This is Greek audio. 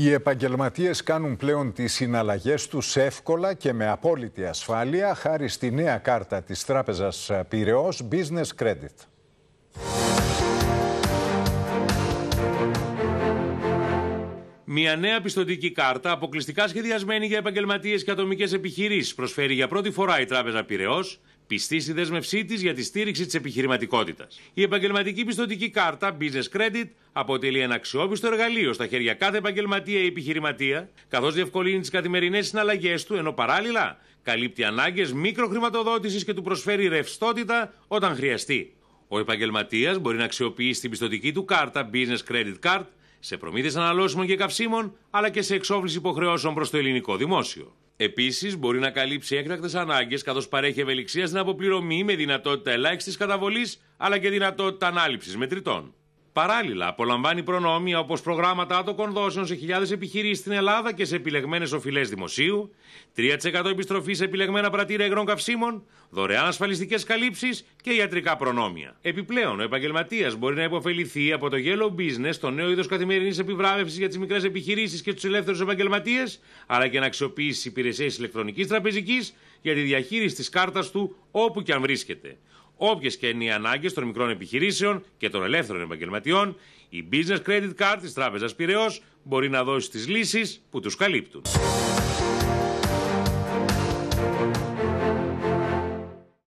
Οι επαγγελματίες κάνουν πλέον τις συναλλαγές τους εύκολα και με απόλυτη ασφάλεια χάρη στη νέα κάρτα της Τράπεζας Πυραιός Business Credit. Μια νέα πιστοτική κάρτα, αποκλειστικά σχεδιασμένη για επαγγελματίες και ατομικές επιχειρήσεις, προσφέρει για πρώτη φορά η Τράπεζα Πυραιός Πιστή στη δέσμευσή της για τη στήριξη της επιχειρηματικότητας. Η επαγγελματική πιστοτική κάρτα Business Credit αποτελεί ένα αξιόπιστο εργαλείο στα χέρια κάθε επαγγελματία ή επιχειρηματία, καθώς διευκολύνει τις καθημερινές συναλλαγές του, ενώ παράλληλα καλύπτει ανάγκες μικροχρηματοδότησης και του προσφέρει ρευστότητα όταν χρειαστεί. Ο επαγγελματίας μπορεί να αξιοποιήσει την πιστοτική του κάρτα Business Credit Card σε προμήθειες αναλώσιμων και καυσίμων, αλλά και σε εξόφληση υποχρεώσεων προς το ελληνικό δημόσιο. Επίσης, μπορεί να καλύψει έκτακτες ανάγκες καθώς παρέχει ευελιξία στην αποπληρωμή με δυνατότητα ελάχιστης καταβολής αλλά και δυνατότητα ανάληψης μετρητών. Παράλληλα, απολαμβάνει προνόμια όπως προγράμματα άτοκων δόσεων σε χιλιάδες επιχειρήσεις στην Ελλάδα και σε επιλεγμένες οφειλές δημοσίου, 3% επιστροφή σε επιλεγμένα πρατήρια υγρών καυσίμων, δωρεάν ασφαλιστικές καλύψεις και ιατρικά προνόμια. Επιπλέον, ο επαγγελματίας μπορεί να υποφεληθεί από το Yellow Business, το νέο είδος καθημερινής επιβράβευσης για τις μικρές επιχειρήσεις και τους ελεύθερους επαγγελματίες, αλλά και να αξιοποιήσει υπηρεσίες ηλεκτρονικής τραπεζικής για τη διαχείριση της κάρτας του όπου και αν βρίσκεται όποιες και είναι οι ανάγκες των μικρών επιχειρήσεων και των ελεύθερων επαγγελματιών, η Business Credit Card της Τράπεζας Πυραιός μπορεί να δώσει τις λύσεις που τους καλύπτουν.